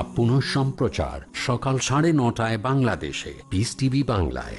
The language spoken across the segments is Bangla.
আপ সম্প্রচার সকাল সাড়ে নটায় বাংলাদেশে বিস টিভি বাংলায়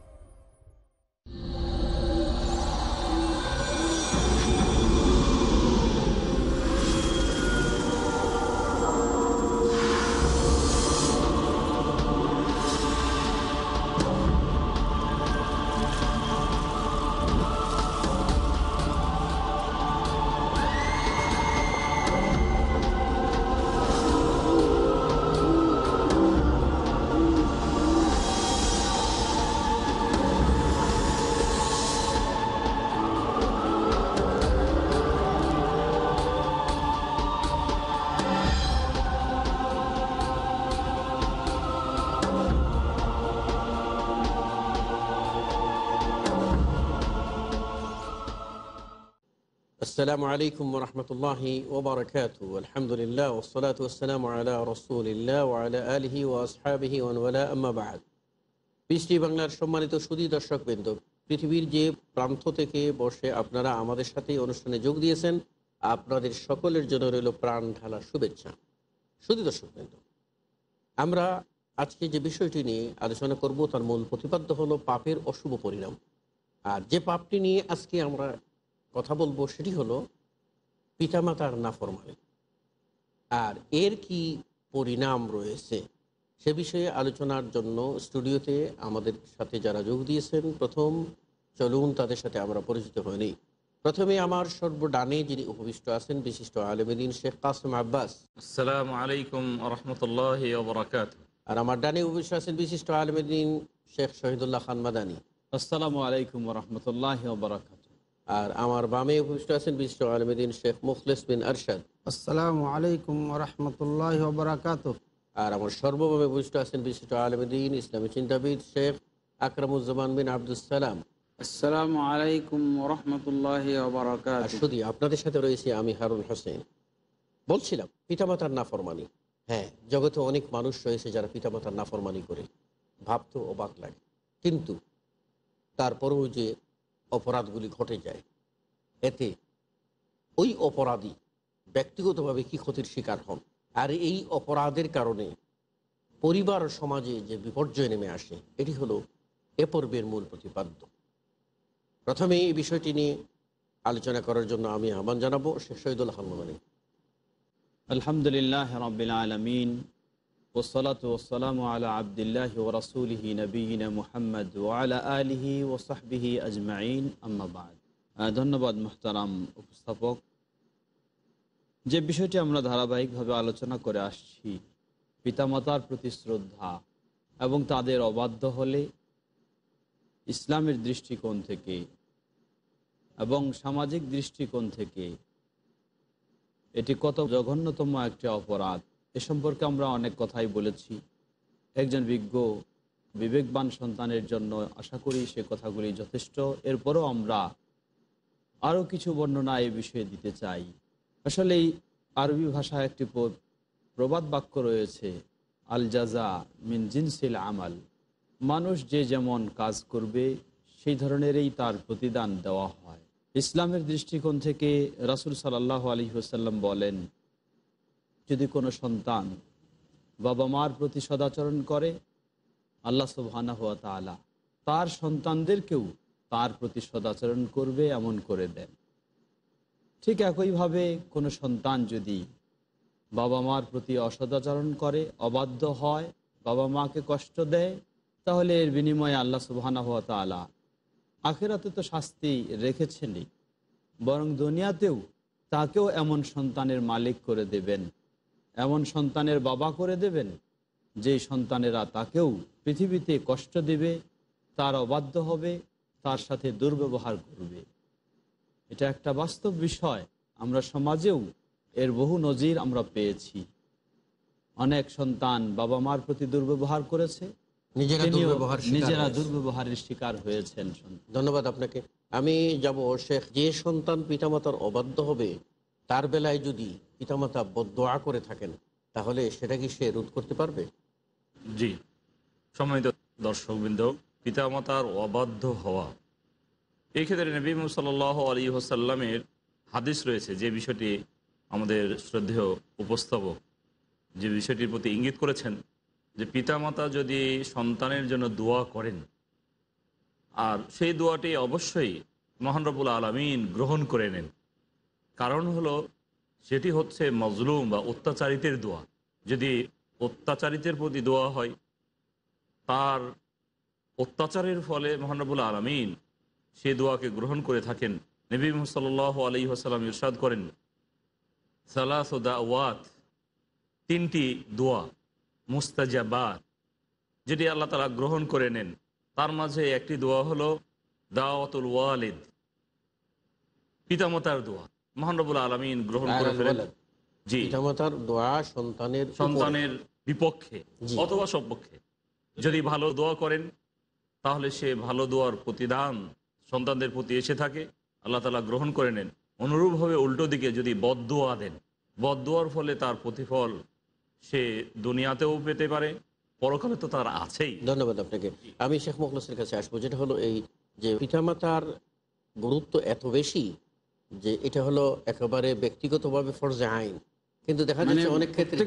আসসালামু আলাইকুম রহমতুল্লাহি ওবরাকাত আলহামদুলিল্লাহ ওসলাত ওসালাম আলা রসুলিল্লাহ আলা আলহি ও আসহাবিহি ওনওয়ালা আম্মাবাদ বৃষ্টি বাংলার সম্মানিত সুদী দর্শকবৃন্দ পৃথিবীর যে প্রান্ত থেকে বসে আপনারা আমাদের সাথে অনুষ্ঠানে যোগ দিয়েছেন আপনাদের সকলের জন্য রইল প্রাণ ঢালা শুভেচ্ছা সুদী দর্শকবৃন্দ আমরা আজকে যে বিষয়টি নিয়ে আলোচনা করব তার মূল প্রতিপাদ্য হলো পাপের অশুভ পরিণাম আর যে পাপটি নিয়ে আজকে আমরা কথা বলবো সেটি হলো পিতামাতার নাফরমানি আর এর কি পরিণাম রয়েছে সে বিষয়ে আলোচনার জন্য স্টুডিওতে আমাদের সাথে যারা যোগ দিয়েছেন প্রথম চলুন তাদের সাথে আমরা পরিচিত হইনি প্রথমে আমার সর্বডানে যিনি উপবিষ্ট আছেন বিশিষ্ট আলমদিন শেখ কাসম আব্বাস আসসালামু আলাইকুম রহমতুল্লাহ আর আমার ডানে উপবিষ্ট আছেন বিশিষ্ট আলমদিন শেখ শহীদুল্লাহ খান মাদানী আসসালামু আলাইকুম রহমতুল্লাহ আর আমার বামে উপস্থিত আছেন বিশ্ব আলমদিন শেখ মুখলেস বিন আরশাদ আসসালামু আলাইকুম রহমতুল্লাহ বারাকাত আর আমার সর্বভাবে উপস্থিত আছেন বিশিষ্ট আলমদিন ইসলামী চিন্তাবিদ শেখ আকরামুজ্জামান বিন আবদুসালাম আসসালামু আলাইকুম রহমতুল্লাহ বারাকাত শুধু আপনাদের সাথে রয়েছি আমি হারুন হোসেন বলছিলাম পিতামাতার নাফরমানি হ্যাঁ জগতে অনেক মানুষ রয়েছে যারা পিতামাতার নাফরমানি করে ভাবতো অবাক লাগে কিন্তু তারপরেও যে অপরাধগুলি ঘটে যায় এতে ওই অপরাধী ব্যক্তিগতভাবে কি ক্ষতির শিকার হন আর এই অপরাধের কারণে পরিবার সমাজে যে বিপর্যয় নেমে আসে এটি হলো এ পর্বের মূল প্রতিপাদ্য প্রথমে এই বিষয়টি নিয়ে আলোচনা করার জন্য আমি আহ্বান জানাবো শেখ শহীদুল হাম্মানি আলহামদুলিল্লাহ রবিল আলমিন মোহাম্মদ ওয়ালা আজমাইন আম্মাবাদ ধন্যবাদ মোহতারাম উপস্থাপক যে বিষয়টি আমরা ধারাবাহিকভাবে আলোচনা করে আসছি পিতামাতার প্রতি শ্রদ্ধা এবং তাদের অবাধ্য হলে ইসলামের দৃষ্টিকোণ থেকে এবং সামাজিক দৃষ্টিকোণ থেকে এটি কত জঘন্যতম একটি অপরাধ এ সম্পর্কে আমরা অনেক কথাই বলেছি একজন বিজ্ঞ বিবেকবান সন্তানের জন্য আশা করি সে কথাগুলি যথেষ্ট এরপরও আমরা আরও কিছু বর্ণনা এ বিষয়ে দিতে চাই আসলে আরবি ভাষা একটি প্রবাদ বাক্য রয়েছে আল জাজা মিন জিনসিল আমাল মানুষ যে যেমন কাজ করবে সেই ধরনেরই তার প্রতিদান দেওয়া হয় ইসলামের দৃষ্টিকোণ থেকে রাসুল সাল্লাহ আলী হোসাল্লাম বলেন যদি কোনো সন্তান বাবা মার প্রতি সদাচরণ করে আল্লাহ সুবহানা হওয়া তালা তার সন্তানদেরকেও তার প্রতি সদাচরণ করবে এমন করে দেন ঠিক একইভাবে কোনো সন্তান যদি বাবা মার প্রতি অসদাচরণ করে অবাধ্য হয় বাবা মাকে কষ্ট দেয় তাহলে এর বিনিময়ে আল্লাহ সুবাহানা হওয়া তালা আখেরাতে তো শাস্তি রেখেছেনই বরং দুনিয়াতেও তাকেও এমন সন্তানের মালিক করে দেবেন এমন সন্তানের বাবা করে দেবেন যে সন্তানেরা তাকেও পৃথিবীতে কষ্ট দেবে তার অবাধ্য হবে তার সাথে দুর্ব্যবহার করবে এটা একটা বাস্তব বিষয় আমরা সমাজেও এর বহু নজির আমরা পেয়েছি অনেক সন্তান বাবা মার প্রতি দুর্ব্যবহার করেছে নিজেরা দুর্ব্যবহারের শিকার হয়েছেন ধন্যবাদ আপনাকে আমি যাব শেখ যে সন্তান পিতামাতার অবাধ্য হবে তার বেলায় যদি পিতামাতা বদোয়া করে থাকেন তাহলে সেটা কি সে রোধ করতে পারবে জি সম্মানিত দর্শকবৃন্দ পিতামাতার অবাধ্য হওয়া এই ক্ষেত্রে নবী সাল আলী হোসাল্লামের হাদিস রয়েছে যে বিষয়টি আমাদের শ্রদ্ধেয় উপস্থাপক যে বিষয়টির প্রতি ইঙ্গিত করেছেন যে পিতামাতা যদি সন্তানের জন্য দোয়া করেন আর সেই দোয়াটি অবশ্যই মহানরবুল আলমিন গ্রহণ করে নেন কারণ হলো সেটি হচ্ছে মজলুম বা অত্যাচারিতের দোয়া যদি অত্যাচারিতের প্রতি দোয়া হয় তার অত্যাচারের ফলে মহানবুল আলমিন সে দোয়াকে গ্রহণ করে থাকেন নবী সাল আলী হাসালাম ইরশাদ করেন সালাস দাওয়াত তিনটি দোয়া মুস্তাজাবাদ যেটি আল্লাহ তালা গ্রহণ করে নেন তার মাঝে একটি দোয়া হলো দাওয়াতুল ওয়ালিদ পিতামাতার দোয়া মহানবুল আলমিন গ্রহণ করে ফেলেন জি পিতামাতার দোয়া সন্তানের সন্তানের বিপক্ষে অথবা সপক্ষে যদি ভালো দোয়া করেন তাহলে সে ভালো দোয়ার প্রতিদান সন্তানদের প্রতি এসে থাকে আল্লাহ তালা গ্রহণ করে নেন অনুরূপভাবে উল্টো দিকে যদি বদোয়া দেন বদোয়ার ফলে তার প্রতিফল সে দুনিয়াতেও পেতে পারে পরকালে তো তার আছেই ধন্যবাদ আপনাকে আমি শেখ মুখলাসের কাছে আসবো যেটা হলো এই যে পিতামাতার গুরুত্ব এত বেশি যে এটা হলো একেবারে ব্যক্তিগতভাবে ফরজে আইন কিন্তু দেখা মানে যাচ্ছে অনেক ক্ষেত্রে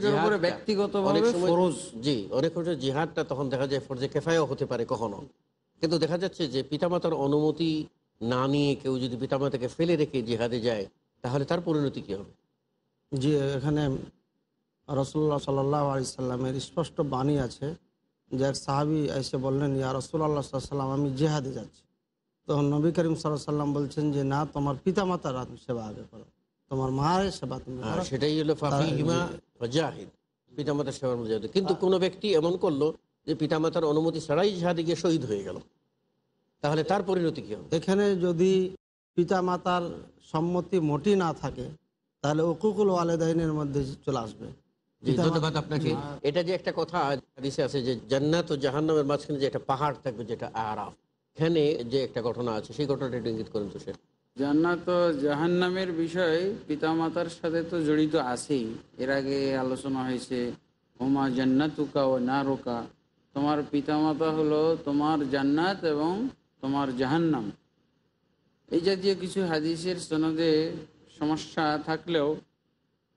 জি অনেক ক্ষেত্রে জিহাদটা তখন দেখা যায় ফরজে কেফায়ও হতে পারে কখনো কিন্তু দেখা যাচ্ছে যে পিতামাতার অনুমতি না নিয়ে কেউ যদি পিতামাতাকে ফেলে রেখে জিহাদে যায় তাহলে তার পরিণতি কি হবে জি এখানে রসুল্লাহ সাল্লাহ আলি সাল্লামের স্পষ্ট বাণী আছে যে এক সাহাবি এসে বললেন ইয়া রসুল্লাহ সাল্লাম আমি জেহাদে যাচ্ছি তখন নবী করিম সাল্লাম বলছেন যে না তোমার পিতা মাতার সেবা আগে করো তোমার মায়ের সেবা তুমি হ্যাঁ, সেটাই হলো পিতা পিতামাতার সেবার মধ্যে কিন্তু কোনো ব্যক্তি এমন করলো যে পিতামাতার অনুমতি ছাড়াই যাহা গিয়ে শহীদ হয়ে গেল তাহলে তার পরিণতি কি হবে এখানে যদি পিতামাতার সম্মতি মোটি না থাকে তাহলে ওকুকুল ওয়ালেদাইনের মধ্যে চলে আসবে ধন্যবাদ আপনাকে এটা যে একটা কথা আছে যে জান্নাত ও জাহান্নামের মাঝখানে যে একটা পাহাড় থাকবে যেটা আরাফ এখানে যে একটা ঘটনা আছে সেই ঘটনাটা একটু ইঙ্গিত করেন তো সে জান্নাত জাহান্নামের বিষয় পিতামাতার সাথে তো জড়িত আছেই এর আগে আলোচনা হয়েছে হোমা জান্নাতুকা ও না রোকা তোমার পিতামাতা হলো তোমার জান্নাত এবং তোমার জাহান্নাম এই জাতীয় কিছু হাদিসের সনদে সমস্যা থাকলেও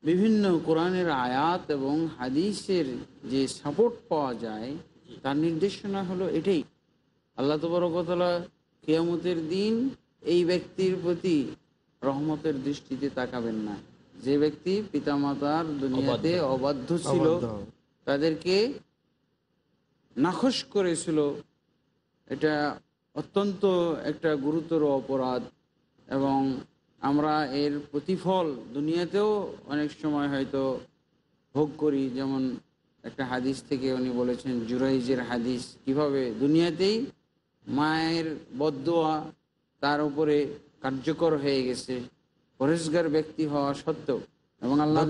বিভিন্ন কোরআনের আয়াত এবং হাদিসের যে সাপোর্ট পাওয়া যায় তার নির্দেশনা হলো এটাই আল্লাহ তবরকতলা কিয়ামতের দিন এই ব্যক্তির প্রতি রহমতের দৃষ্টিতে তাকাবেন না যে ব্যক্তি পিতামাতার দুনিয়াতে অবাধ্য ছিল তাদেরকে নাখশ করেছিল এটা অত্যন্ত একটা গুরুতর অপরাধ এবং আমরা এর প্রতিফল দুনিয়াতেও অনেক সময় হয়তো ভোগ করি যেমন একটা হাদিস থেকে উনি বলেছেন জুরাইজের হাদিস কিভাবে দুনিয়াতেই মায়ের বদোয়া তার উপরে কার্যকর হয়ে গেছে পরিষ্কার ব্যক্তি হওয়া সত্ত্বেও এবং আল্লাহ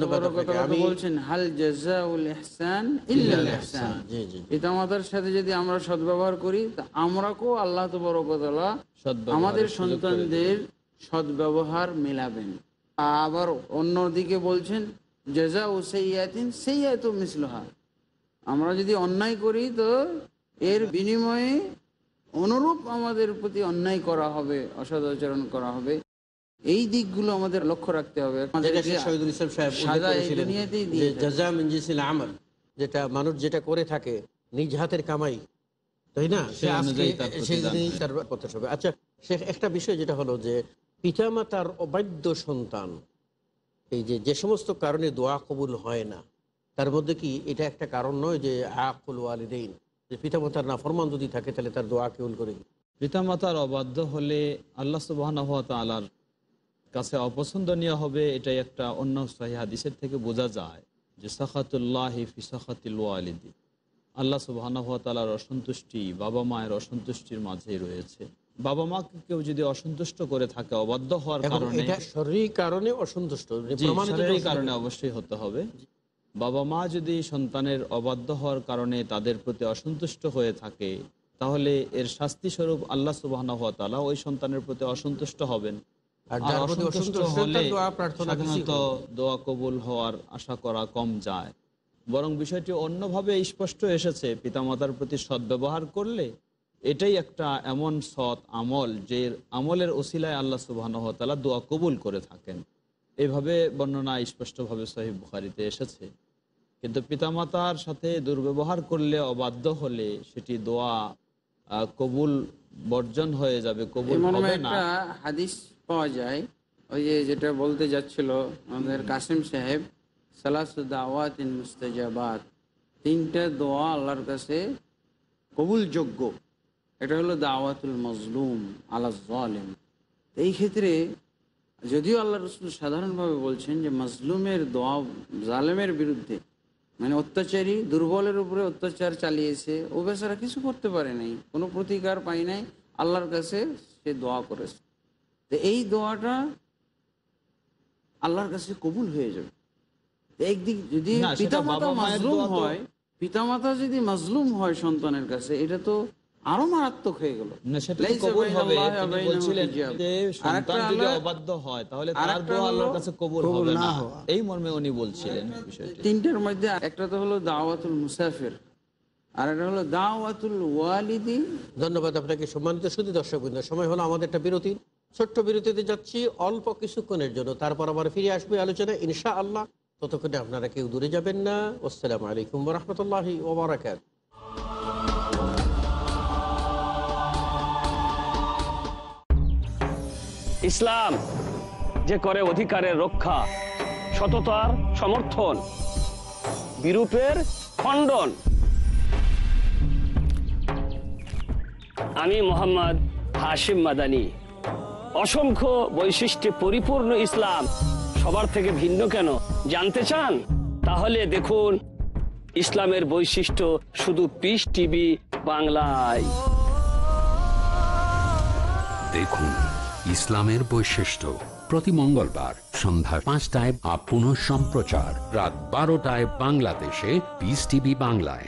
যদি আমরা সদ্ব্যবহার করি আমরাকেও আল্লাহ তবরকতলা আমাদের সন্তানদের সদ্ব্যবহার মেলাবেন আবার অন্যদিকে বলছেন জেজা ও সেইয়াতিন সেইয়াত মিসলহা আমরা যদি অন্যায় করি তো এর বিনিময়ে অনুরূপ আমাদের প্রতি অন্যায় করা হবে অসদাচরণ করা হবে এই দিকগুলো আমাদের লক্ষ্য রাখতে হবে যেটা মানুষ যেটা করে থাকে নিজ হাতের কামাই তাই না হবে আচ্ছা সে একটা বিষয় যেটা হলো যে পিতামাতার অবাধ্য সন্তান এই যে যে সমস্ত কারণে দোয়া কবুল হয় না তার মধ্যে কি এটা একটা কারণ নয় যে আকুল ওয়ালিদাইন যে পিতা মাতার না ফরমান যদি থাকে তাহলে তার দোয়া কেউ করে পিতামাতার অবাধ্য হলে আল্লাহ সুবাহ তালার কাছে অপছন্দনীয় হবে এটাই একটা অন্য হাদিসের থেকে বোঝা যায় যে সাখাতুল্লাহি ফি সাখাতিল ওয়ালিদি আল্লাহ সুবাহানহতালার অসন্তুষ্টি বাবা মায়ের অসন্তুষ্টির মাঝেই রয়েছে বাবা মাকে কেউ যদি অসন্তুষ্ট করে থাকে অবাধ্য হওয়ার কারণে শরীর কারণে অসন্তুষ্ট কারণে অবশ্যই হতে হবে বাবা মা যদি সন্তানের অবাধ্য হওয়ার কারণে তাদের প্রতি অসন্তুষ্ট হয়ে থাকে তাহলে এর শাস্তি স্বরূপ আল্লাহ সুবাহ ওই সন্তানের প্রতি অসন্তুষ্ট হবেন দোয়া কবুল হওয়ার আশা করা কম যায় বরং বিষয়টি অন্যভাবে স্পষ্ট এসেছে পিতামাতার প্রতি সদ্ব্যবহার করলে এটাই একটা এমন সৎ আমল যে আমলের ওসিলায় আল্লাহ সুবাহতালা দোয়া কবুল করে থাকেন এভাবে বর্ণনা স্পষ্টভাবে সহিব বুখারিতে এসেছে কিন্তু পিতামাতার সাথে দুর্ব্যবহার করলে অবাধ্য হলে সেটি দোয়া কবুল বর্জন হয়ে যাবে কবুল হাদিস পাওয়া যায় ওই যে যেটা বলতে যাচ্ছিল আমাদের কাসিম সাহেব সালাসুদাওয়াত মুস্তাজাবাদ তিনটা দোয়া আল্লাহর কাছে কবুলযোগ্য এটা হলো দাওয়াতুল মজলুম আলাম এই ক্ষেত্রে যদিও আল্লাহ রসুল সাধারণভাবে বলছেন যে মজলুমের দোয়া জালেমের বিরুদ্ধে মানে অত্যাচারী দুর্বলের উপরে অত্যাচার চালিয়েছে ও বেচারা কিছু করতে পারে নাই কোনো প্রতিকার পায় নাই আল্লাহর কাছে সে দোয়া করেছে তো এই দোয়াটা আল্লাহর কাছে কবুল হয়ে যাবে একদিক যদি পিতামাতা মাজলুম হয় পিতামাতা যদি মাজলুম হয় সন্তানের কাছে এটা তো আরো মারাত্মক হয়ে গেল এই মর্মে উনি বলছিলেন তিনটার মধ্যে একটা তো হলো দাওয়াতুল মুসাফির ধন্যবাদ আপনাকে দর্শক সময় হলো আমাদের একটা বিরতি ছোট্ট যাচ্ছি অল্প কিছুক্ষণের জন্য তারপর আবার ফিরে আসবে ততক্ষণে আপনারা কেউ দূরে যাবেন না আসসালামু আলাইকুম রহমতুল্লাহ ওবরাকাত ইসলাম যে করে অধিকারের রক্ষা সততার সমর্থন বিরূপের খণ্ডন আমি মোহাম্মদ হাশিম মাদানি অসংখ্য বৈশিষ্ট্যে পরিপূর্ণ ইসলাম সবার থেকে ভিন্ন কেন জানতে চান তাহলে দেখুন ইসলামের বৈশিষ্ট্য শুধু পিস টিভি বাংলায় দেখুন ইসলামের বৈশিষ্ট্য প্রতি মঙ্গলবার সন্ধ্যা পাঁচটায় আপ সম্প্রচার রাত বারোটায় বাংলাদেশে বিস টিভি বাংলায়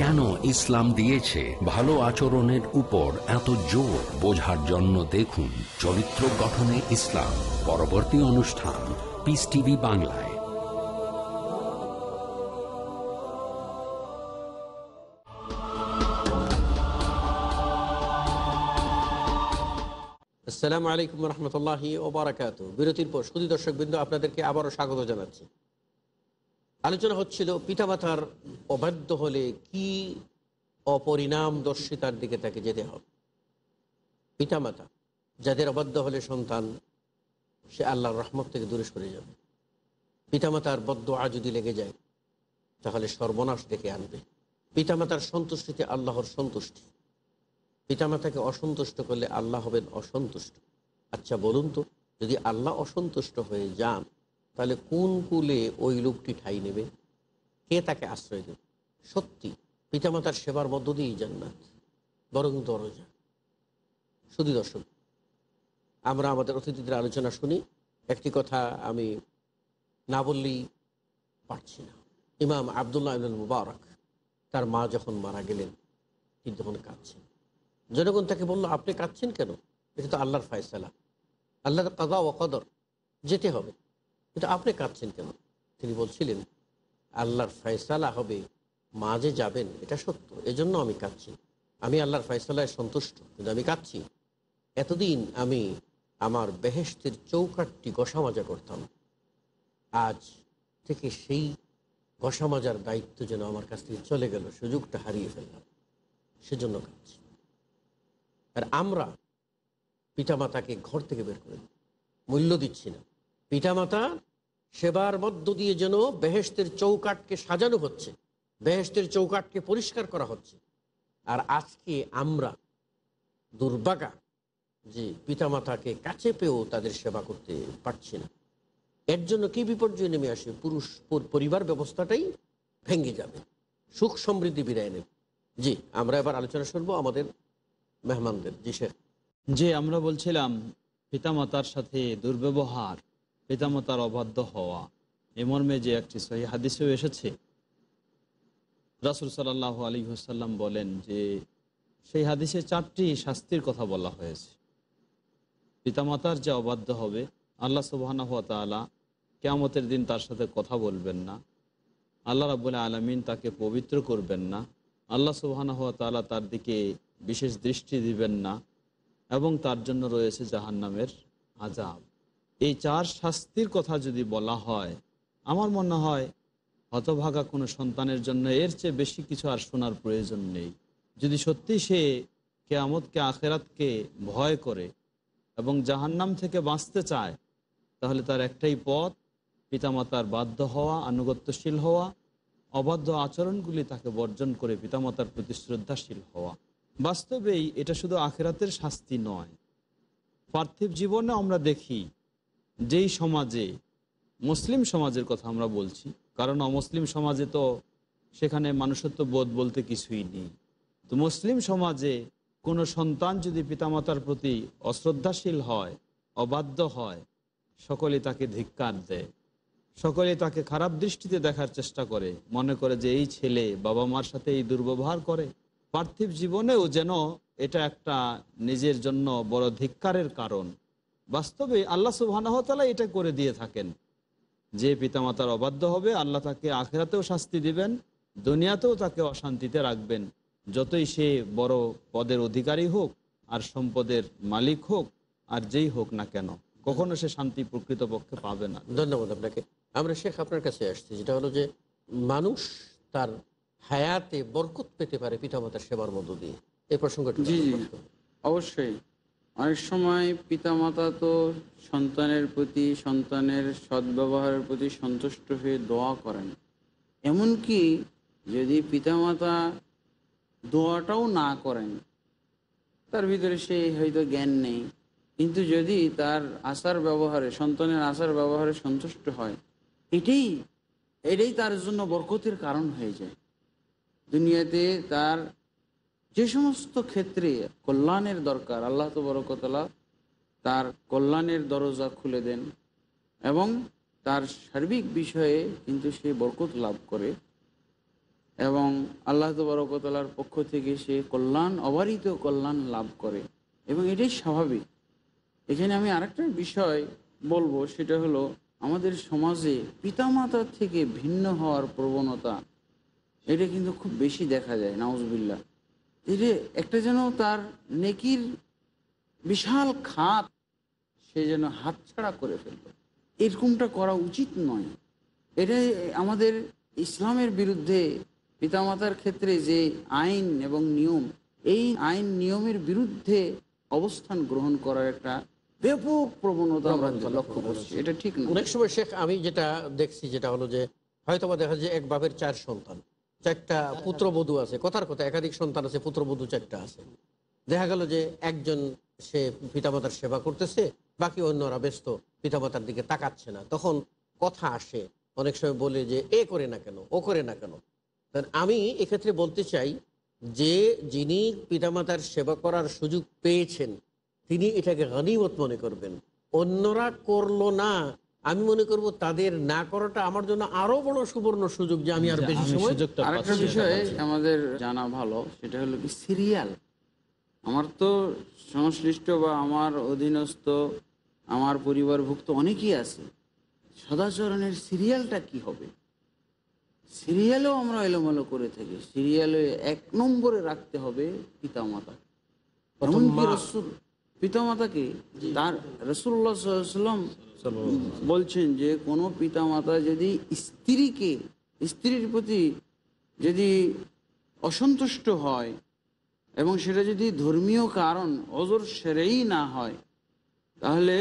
কেন ইসলাম দিয়েছে ভালো আচরণের উপর এত জোর বোঝার জন্য দেখুন চরিত্র গঠনে ইসলাম পরবর্তী অনুষ্ঠান পিস টিভি বাংলায় আসসালামু আলাইকুম রহমতুল্লাহ ওবরাকাত বিরতির পর সুদী দর্শকবৃন্দ আপনাদেরকে আবারও স্বাগত জানাচ্ছি আলোচনা হচ্ছিল পিতামাতার অবাধ্য হলে কি অপরিণাম দর্শিতার দিকে তাকে যেতে হবে পিতামাতা যাদের অবাধ্য হলে সন্তান সে আল্লাহর রহমত থেকে দূরে সরে যাবে পিতামাতার বদ্ধ আ যদি লেগে যায় তাহলে সর্বনাশ দেখে আনবে পিতামাতার সন্তুষ্টিতে আল্লাহর সন্তুষ্টি পিতামাতাকে অসন্তুষ্ট করলে আল্লাহ হবেন অসন্তুষ্ট আচ্ছা বলুন তো যদি আল্লাহ অসন্তুষ্ট হয়ে যান তাহলে কোন কুলে ওই লোকটি ঠাই নেবে কে তাকে আশ্রয় দেবে সত্যি পিতামাতার সেবার মধ্য দিয়েই জান্নাত বরং দরজা শুধু দর্শক আমরা আমাদের অতিথিদের আলোচনা শুনি একটি কথা আমি না বললেই পারছি না ইমাম আবদুল্লাহ ইবুল মুবারক তার মা যখন মারা গেলেন তিনি তখন কাঁদছেন জনগণ তাকে বলল আপনি কাঁদছেন কেন এটা তো আল্লাহর ফায়সালা আল্লাহর কাদা ও কদর যেতে হবে কিন্তু আপনি কাঁদছেন কেন তিনি বলছিলেন আল্লাহর ফয়সালা হবে মা যে যাবেন এটা সত্য এজন্য আমি কাঁদছি আমি আল্লাহর ফয়সালায় সন্তুষ্ট কিন্তু আমি কাঁদছি এতদিন আমি আমার বেহেস্তের চৌকাটটি গসামাজা করতাম আজ থেকে সেই মাজার দায়িত্ব যেন আমার কাছ থেকে চলে গেল সুযোগটা হারিয়ে ফেললাম সেজন্য কাঁদছি আর আমরা পিতামাতাকে ঘর থেকে বের করে মূল্য দিচ্ছি না পিতামাতার সেবার মধ্য দিয়ে যেন বেহেস্তের চৌকাটকে সাজানো হচ্ছে বেহেস্তের চৌকাটকে পরিষ্কার করা হচ্ছে আর আজকে আমরা দুর্বাগা যে পিতামাতাকে কাছে পেয়েও তাদের সেবা করতে পারছি না এর জন্য কি বিপর্যয় নেমে আসে পুরুষ পরিবার ব্যবস্থাটাই ভেঙে যাবে সুখ সমৃদ্ধি বিদায় নেবে জি আমরা এবার আলোচনা শুনবো আমাদের মেহমানদের জি স্যার যে আমরা বলছিলাম পিতামাতার সাথে দুর্ব্যবহার পিতামাতার অবাধ্য হওয়া এ মর্মে যে একটি সহি হাদিসেও এসেছে রাসুল সাল্লাহ আলী হাসাল্লাম বলেন যে সেই হাদিসে চারটি শাস্তির কথা বলা হয়েছে পিতামাতার যে অবাধ্য হবে আল্লাহ সুবাহানা হাত আলা কেয়ামতের দিন তার সাথে কথা বলবেন না আল্লাহ রাবুল আলমিন তাকে পবিত্র করবেন না আল্লাহ সুবাহানা হাত আলা তার দিকে বিশেষ দৃষ্টি দিবেন না এবং তার জন্য রয়েছে জাহান্নামের আজাব এই চার শাস্তির কথা যদি বলা হয় আমার মনে হয় হতভাগা কোনো সন্তানের জন্য এর চেয়ে বেশি কিছু আর শোনার প্রয়োজন নেই যদি সত্যি সে কেয়ামতকে আখেরাতকে ভয় করে এবং জাহান্নাম থেকে বাঁচতে চায় তাহলে তার একটাই পথ পিতামাতার বাধ্য হওয়া আনুগত্যশীল হওয়া অবাধ্য আচরণগুলি তাকে বর্জন করে পিতামাতার প্রতি শ্রদ্ধাশীল হওয়া বাস্তবেই এটা শুধু আখেরাতের শাস্তি নয় পার্থিব জীবনে আমরা দেখি যেই সমাজে মুসলিম সমাজের কথা আমরা বলছি কারণ অমুসলিম সমাজে তো সেখানে মানুষত্ব বোধ বলতে কিছুই নেই তো মুসলিম সমাজে কোনো সন্তান যদি পিতামাতার প্রতি অশ্রদ্ধাশীল হয় অবাধ্য হয় সকলে তাকে ধিক্কার দেয় সকলে তাকে খারাপ দৃষ্টিতে দেখার চেষ্টা করে মনে করে যে এই ছেলে বাবা মার সাথে এই দুর্ব্যবহার করে পার্থিব জীবনেও যেন এটা একটা নিজের জন্য বড় ধিক্কারের কারণ বাস্তবে আল্লাহ সুবাহানহতালা এটা করে দিয়ে থাকেন যে পিতামাতার অবাধ্য হবে আল্লাহ তাকে আখেরাতেও শাস্তি দিবেন দুনিয়াতেও তাকে অশান্তিতে রাখবেন যতই সে বড় পদের অধিকারী হোক আর সম্পদের মালিক হোক আর যেই হোক না কেন কখনো সে শান্তি প্রকৃতপক্ষে পাবে না ধন্যবাদ আপনাকে আমরা শেখ আপনার কাছে আসছি যেটা হলো যে মানুষ তার হায়াতে বরকত পেতে পারে পিতামাতার সেবার মধ্য দিয়ে এ প্রসঙ্গটা জি অবশ্যই অনেক সময় পিতা মাতা তো সন্তানের প্রতি সন্তানের সদ্ব্যবহারের প্রতি সন্তুষ্ট হয়ে দোয়া করেন এমনকি যদি পিতামাতা দোয়াটাও না করেন তার ভিতরে সে হয়তো জ্ঞান নেই কিন্তু যদি তার আসার ব্যবহারে সন্তানের আসার ব্যবহারে সন্তুষ্ট হয় এটাই এটাই তার জন্য বরকতের কারণ হয়ে যায় দুনিয়াতে তার যে সমস্ত ক্ষেত্রে কল্যাণের দরকার আল্লাহ তবরকতলা তার কল্যাণের দরজা খুলে দেন এবং তার সার্বিক বিষয়ে কিন্তু সে বরকত লাভ করে এবং আল্লাহ তবরকতলার পক্ষ থেকে সে কল্যাণ অবারিত কল্যাণ লাভ করে এবং এটাই স্বাভাবিক এখানে আমি আরেকটা বিষয় বলবো সেটা হলো আমাদের সমাজে পিতামাতার থেকে ভিন্ন হওয়ার প্রবণতা এটা কিন্তু খুব বেশি দেখা যায় নাউজবিল্লা এর একটা যেন তার নেকির বিশাল খাত সে যেন হাতছাড়া করে ফেলল এরকমটা করা উচিত নয় এটাই আমাদের ইসলামের বিরুদ্ধে পিতামাতার ক্ষেত্রে যে আইন এবং নিয়ম এই আইন নিয়মের বিরুদ্ধে অবস্থান গ্রহণ করার একটা ব্যাপক প্রবণতা আমরা লক্ষ্য করছি এটা ঠিক অনেক সময় শেখ আমি যেটা দেখছি যেটা হলো যে হয়তো দেখা যায় এক বাপের চার সন্তান চারটা পুত্রবধূ আছে কথার কথা একাধিক সন্তান আছে পুত্রবধূ চারটা আছে দেখা গেল যে একজন সে পিতামাতার সেবা করতেছে বাকি অন্যরা ব্যস্ত পিতামাতার দিকে তাকাচ্ছে না তখন কথা আসে অনেক সময় বলে যে এ করে না কেন ও করে না কেন আমি এক্ষেত্রে বলতে চাই যে যিনি পিতামাতার সেবা করার সুযোগ পেয়েছেন তিনি এটাকে গানিমত মনে করবেন অন্যরা করলো না আমি মনে করব তাদের না করাটা আমার জন্য আরো বড় সুবর্ণ সুযোগ যে আমি আর বেশি সময় বিষয়ে আমাদের জানা ভালো সেটা হলো কি সিরিয়াল আমার তো সংশ্লিষ্ট বা আমার অধীনস্থ আমার পরিবারভুক্ত অনেকেই আছে সদাচরণের সিরিয়ালটা কি হবে সিরিয়ালও আমরা এলোমেলো করে থাকি সিরিয়ালে এক নম্বরে রাখতে হবে পিতামাতা পিতামাতাকে তার রসুল্লাহাম সাল্লাম বলছেন যে কোনো পিতামাতা যদি স্ত্রীকে স্ত্রীর প্রতি যদি অসন্তুষ্ট হয় এবং সেটা যদি ধর্মীয় কারণ অজর সেরেই না হয় তাহলে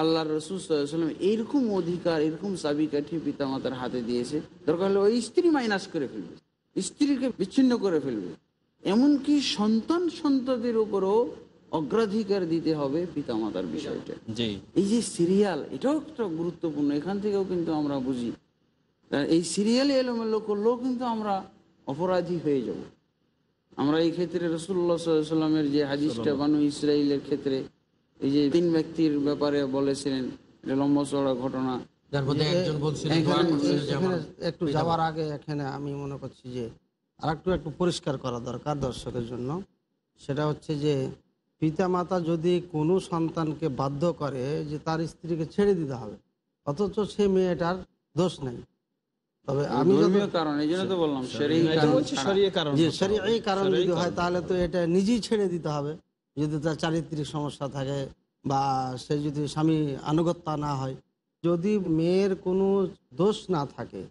আল্লাহ রসুল সাল্লাম এরকম অধিকার এরকম সাবিকাঠি পিতামাতার হাতে দিয়েছে দরকার হলে ওই স্ত্রী মাইনাস করে ফেলবে স্ত্রীকে বিচ্ছিন্ন করে ফেলবে এমনকি সন্তান সন্ততির উপরও অগ্রাধিকার দিতে হবে পিতামাতার বিষয়টা এই যে সিরিয়াল এটাও একটা গুরুত্বপূর্ণ এখান থেকেও কিন্তু আমরা বুঝি এই সিরিয়ালে এলোমেলো করলেও কিন্তু আমরা অপরাধী হয়ে যাব আমরা এই ক্ষেত্রে রসুল্লাহামের যে হাজিজটা বানু ইসরায়েলের ক্ষেত্রে এই যে তিন ব্যক্তির ব্যাপারে বলেছিলেন লম্বা চড়া ঘটনা একটু যাওয়ার আগে এখানে আমি মনে করছি যে আর একটু একটু পরিষ্কার করা দরকার দর্শকের জন্য সেটা হচ্ছে যে পিতা মাতা যদি কোনো সন্তানকে বাধ্য করে যে তার স্ত্রীকে ছেড়ে দিতে হবে অথচ সে মেয়েটার দোষ নেই তবে আমি এই কারণ যদি হয় তাহলে তো এটা নিজেই ছেড়ে দিতে হবে যদি তার চারিত্রিক সমস্যা থাকে বা সে যদি স্বামী আনুগত্যা না হয় যদি মেয়ের কোনো দোষ না থাকে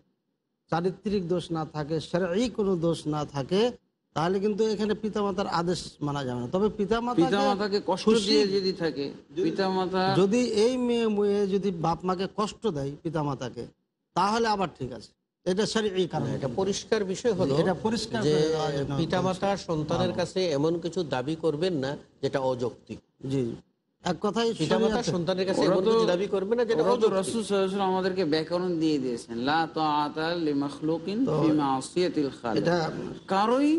চারিত্রিক দোষ না থাকে এই কোনো দোষ না থাকে তাহলে কিন্তু এখানে পিতামাতার আদেশ মানা যাবে না তবে পিতামাতা পিতামাতাকে কষ্ট দিয়ে যদি থাকে পিতামাতা যদি এই মেয়ে মেয়ে যদি বাপ মাকে কষ্ট দেয় পিতামাতাকে তাহলে আবার ঠিক আছে কিছু দাবি করবেন না যেটা অযৌক্তিক জি এক সন্তানের কাছে এমন দাবি না ব্যাকরণ দিয়ে দিয়েছেন কারোই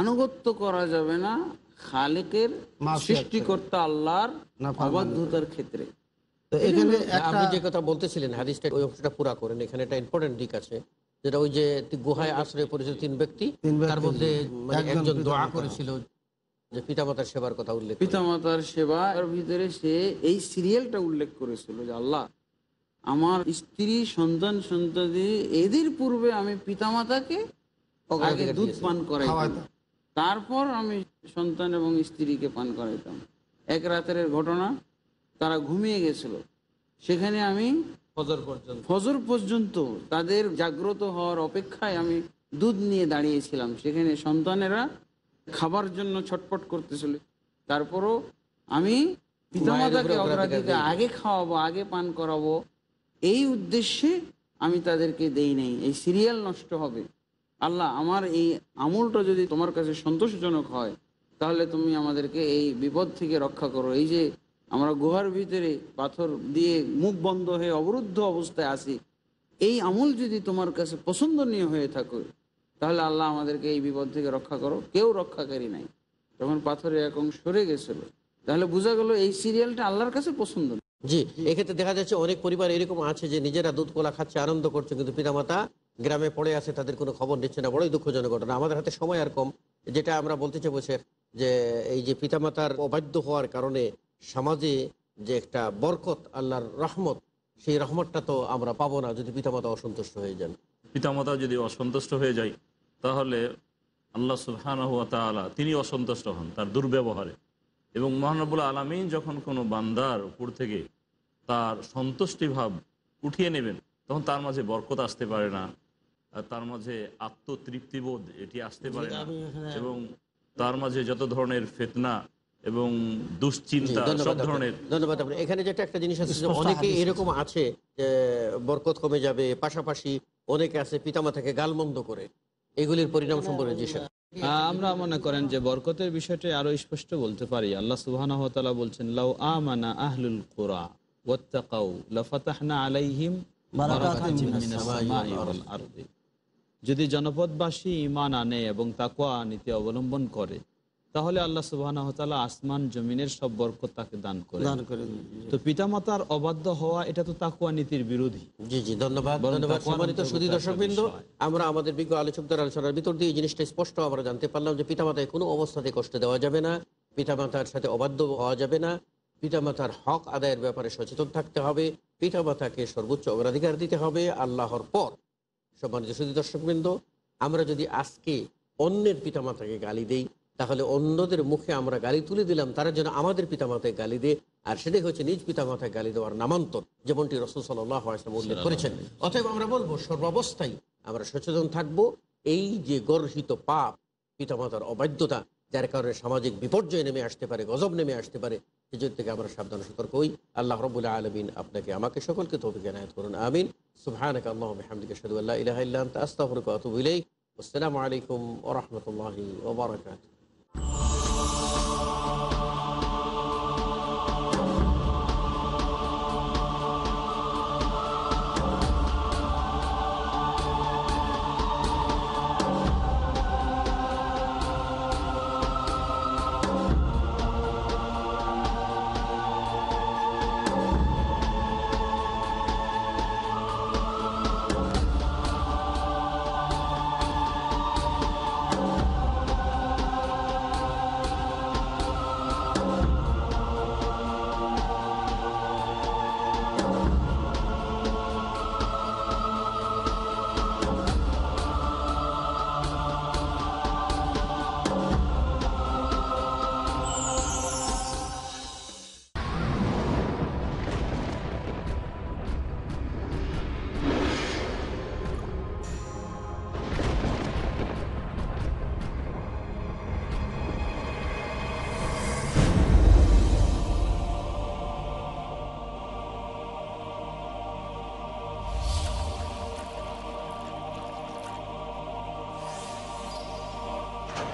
আনুগত্য করা যাবে না খালেকের সৃষ্টিকর্তা আল্লাহর অবাধ্যতার ক্ষেত্রে আপনি যে কথা দিক আছে যে মানে সেবার কথা উল্লেখ ভিতরে সে এই সিরিয়ালটা উল্লেখ করেছিল যে আল্লাহ আমার স্ত্রী সন্তান সন্তান এদের পূর্বে আমি পিতামাতাকে দুধ পান করাই তারপর আমি সন্তান এবং স্ত্রীকে পান করাইতাম এক রাতের ঘটনা তারা ঘুমিয়ে গেছিল সেখানে আমি ফজর পর্যন্ত ফজর পর্যন্ত তাদের জাগ্রত হওয়ার অপেক্ষায় আমি দুধ নিয়ে দাঁড়িয়েছিলাম সেখানে সন্তানেরা খাবার জন্য ছটপট করতেছিল তারপরও আমি পিতামাতাকে অগ্রাধিকার আগে খাওয়াবো আগে পান করাবো এই উদ্দেশ্যে আমি তাদেরকে দেই নাই এই সিরিয়াল নষ্ট হবে আল্লাহ আমার এই আমলটা যদি তোমার কাছে সন্তোষজনক হয় তাহলে তুমি আমাদেরকে এই বিপদ থেকে রক্ষা করো এই যে আমরা গুহার ভিতরে পাথর দিয়ে মুখ বন্ধ হয়ে অবরুদ্ধ অবস্থায় আসি এই আমল যদি তোমার কাছে পছন্দনীয় হয়ে থাকো তাহলে আল্লাহ আমাদেরকে এই বিপদ থেকে রক্ষা করো কেউ রক্ষাকারী নাই যখন পাথরের এক অংশ সরে গেছিল তাহলে বোঝা গেল এই সিরিয়ালটা আল্লাহর কাছে পছন্দ জি এক্ষেত্রে দেখা যাচ্ছে অনেক পরিবার এরকম আছে যে নিজেরা দুধ কোলা খাচ্ছে আনন্দ করছে কিন্তু পিতামাতা গ্রামে পড়ে আছে তাদের কোনো খবর নিচ্ছে না বড়ই দুঃখজনক ঘটনা আমাদের হাতে সময় আর কম যেটা আমরা বলতে চাবো স্যার যে এই যে পিতামাতার অবাধ্য হওয়ার কারণে সমাজে যে একটা বরকত আল্লাহর রহমত সেই রহমতটা তো আমরা পাবো না যদি পিতামাতা অসন্তুষ্ট হয়ে যান পিতামাতা যদি অসন্তুষ্ট হয়ে যায় তাহলে আল্লাহ সুহান হুয়া তালা তিনি অসন্তুষ্ট হন তার দুর্ব্যবহারে এবং মহানবুল আলমিন যখন কোনো বান্দার উপর থেকে তার সন্তুষ্টিভাব উঠিয়ে নেবেন তখন তার মাঝে বরকত আসতে পারে না তার মাঝে আত্মতৃপ্তিবোধ এটি আসতে পারে না এবং তার মাঝে যত ধরনের ফেতনা এবং দুশ্চিন্তা সব ধরনের ধন্যবাদ আপনার এখানে যেটা একটা জিনিস আছে অনেকে এরকম আছে বরকত কমে যাবে পাশাপাশি অনেকে আছে পিতামাতাকে গালমন্দ করে এগুলির পরিণাম সম্পর্কে যে আমরা মনে করেন যে বরকতের বিষয়টি আরো স্পষ্ট বলতে পারি আল্লাহ সুবাহ বলছেন লাউ আমানা আহলুল কোরআ ওয়াত্তাকাউ লাফাতাহনা আলাইহিম বারাকাতুম মিনাস সামাই ওয়াল আরদি যদি জনপদবাসী ইমান আনে এবং তাকুয়া নীতি অবলম্বন করে তাহলে আল্লাহ সুবাহ আসমান জমিনের সব বরকত তাকে দান করে তো পিতামাতার অবাধ্য হওয়া এটা তো তাকুয়া নীতির বিরোধী জি জি ধন্যবাদ ধন্যবাদ দর্শকবৃন্দ আমরা আমাদের বিজ্ঞ আলোচকদের আলোচনার ভিতর দিয়ে জিনিসটা স্পষ্ট আমরা জানতে পারলাম যে পিতামাতায় কোনো অবস্থাতে কষ্ট দেওয়া যাবে না পিতামাতার সাথে অবাধ্য হওয়া যাবে না পিতামাতার হক আদায়ের ব্যাপারে সচেতন থাকতে হবে পিতামাতাকে সর্বোচ্চ অগ্রাধিকার দিতে হবে আল্লাহর পর সম্মানিত শুধু দর্শকবৃন্দ আমরা যদি আজকে অন্যের পিতামাতাকে গালি দেই তাহলে অন্যদের মুখে আমরা গালি তুলে দিলাম তারা যেন আমাদের পিতামাতায় গালি দেয় আর সেটাই হচ্ছে নিজ পিতামাতায় গালি দেওয়ার নামান্তর যেমনটি রসুল সাল্লাহ আসলাম উল্লেখ করেছেন অতএব আমরা বলবো সর্বাবস্থায় আমরা সচেতন থাকব এই যে গর্হিত পাপ পিতামাতার অবাধ্যতা যার কারণে সামাজিক বিপর্যয় নেমে আসতে পারে গজব নেমে আসতে পারে এজন্য থেকে আমরা সাবধান সতর্ক হই আল্লাহ রবুল্লা আলমিন আপনাকে আমাকে সকলকে তৌফিক এনায়ত করুন আমিন সুবহানাক আল্লাহ হামদিকে সাদু আল্লাহ ইলাহা ইল্লাম তাস্তাফরুক আতুবু ইলাইক আসসালামু আলাইকুম ওয়া রাহমাতুল্লাহি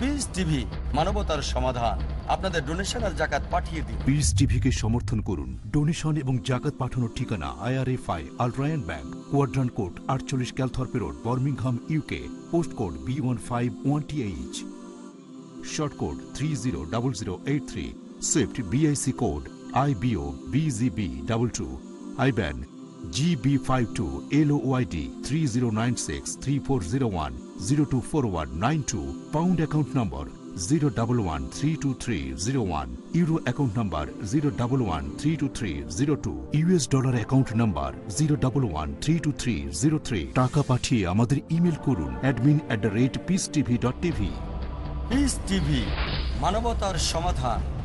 পিস টিভি মানবতার সমাধান আপনাদের ডোনেশন আর জাকাত পাঠিয়ে দিন পিস টিভিকে সমর্থন করুন ডোনেশন এবং জাকাত পাঠানোর ঠিকানা IRFI Al Rayan bank Quadrant court আটচল্লিশ Calthorpe road Birmingham UK post code B one five one T H sort code three zero double zero eight three swift BIC code I B IBO BGB double two I IBAN GB five two LOID three zero nine six three four zero one zero two four one nine two pound account number zero double one three two three zero one euro account number zero double one three two three zero two US dollar account number zero double one three two three zero three টাকা পাঠিয়ে আমাদের ইমেল করুন admin at the rate peace TV dot TV Peace TV মানবতার সমাধান